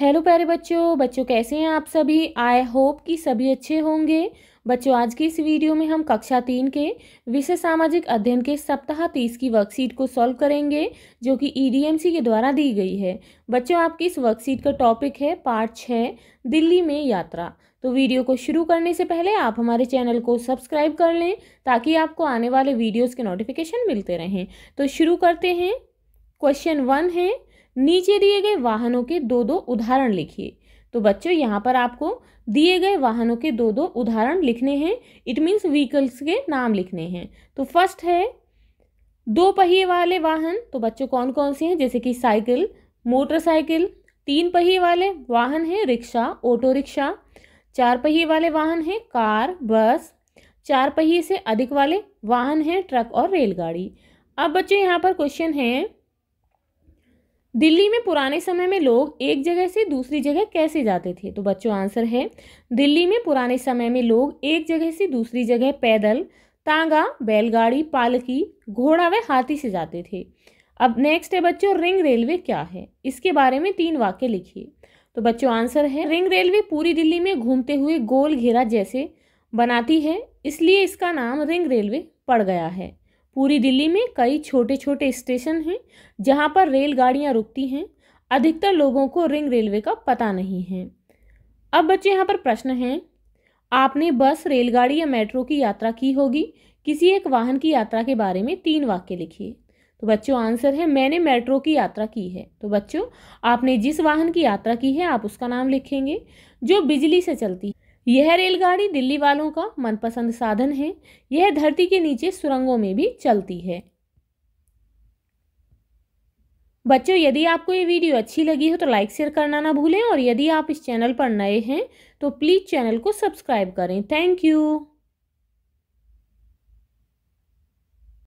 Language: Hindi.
हेलो प्यारे बच्चों बच्चों कैसे हैं आप सभी आई होप कि सभी अच्छे होंगे बच्चों आज की इस वीडियो में हम कक्षा तीन के विषय सामाजिक अध्ययन के सप्ताह तीस की वर्कशीट को सॉल्व करेंगे जो कि ईडीएमसी e के द्वारा दी गई है बच्चों आपकी इस वर्कशीट का टॉपिक है पार्ट छः दिल्ली में यात्रा तो वीडियो को शुरू करने से पहले आप हमारे चैनल को सब्सक्राइब कर लें ताकि आपको आने वाले वीडियोज़ के नोटिफिकेशन मिलते रहें तो शुरू करते हैं क्वेश्चन वन है नीचे दिए गए वाहनों के दो दो उदाहरण लिखिए तो बच्चों यहाँ पर आपको दिए गए वाहनों के दो दो उदाहरण लिखने हैं इट मीन्स व्हीकल्स के नाम लिखने हैं तो फर्स्ट है दो पहिए वाले वाहन तो बच्चों कौन कौन से हैं जैसे कि साइकिल मोटरसाइकिल तीन पहिए वाले वाहन हैं रिक्शा ऑटो रिक्शा चार पहिए वाले वाहन हैं कार बस चार पहिए से अधिक वाले वाहन हैं ट्रक और रेलगाड़ी अब बच्चों यहाँ पर क्वेश्चन है दिल्ली में पुराने समय में लोग एक जगह से दूसरी जगह कैसे जाते थे तो बच्चों आंसर है दिल्ली में पुराने समय में लोग एक जगह से दूसरी जगह पैदल तांगा बैलगाड़ी पालकी घोड़ा व हाथी से जाते थे अब नेक्स्ट है बच्चों रिंग रेलवे क्या है इसके बारे में तीन वाक्य लिखिए तो बच्चों आंसर है रिंग रेलवे पूरी दिल्ली में घूमते हुए गोल घेरा जैसे बनाती है इसलिए इसका नाम रिंग रेलवे पड़ गया है पूरी दिल्ली में कई छोटे छोटे स्टेशन हैं जहाँ पर रेलगाड़ियाँ रुकती हैं अधिकतर लोगों को रिंग रेलवे का पता नहीं है अब बच्चे यहाँ पर प्रश्न हैं आपने बस रेलगाड़ी या मेट्रो की यात्रा की होगी किसी एक वाहन की यात्रा के बारे में तीन वाक्य लिखिए तो बच्चों आंसर है मैंने मेट्रो की यात्रा की है तो बच्चों आपने जिस वाहन की यात्रा की है आप उसका नाम लिखेंगे जो बिजली से चलती है यह रेलगाड़ी दिल्ली वालों का मनपसंद साधन है यह धरती के नीचे सुरंगों में भी चलती है बच्चों यदि आपको ये वीडियो अच्छी लगी हो तो लाइक शेयर करना ना भूलें और यदि आप इस चैनल पर नए हैं तो प्लीज़ चैनल को सब्सक्राइब करें थैंक यू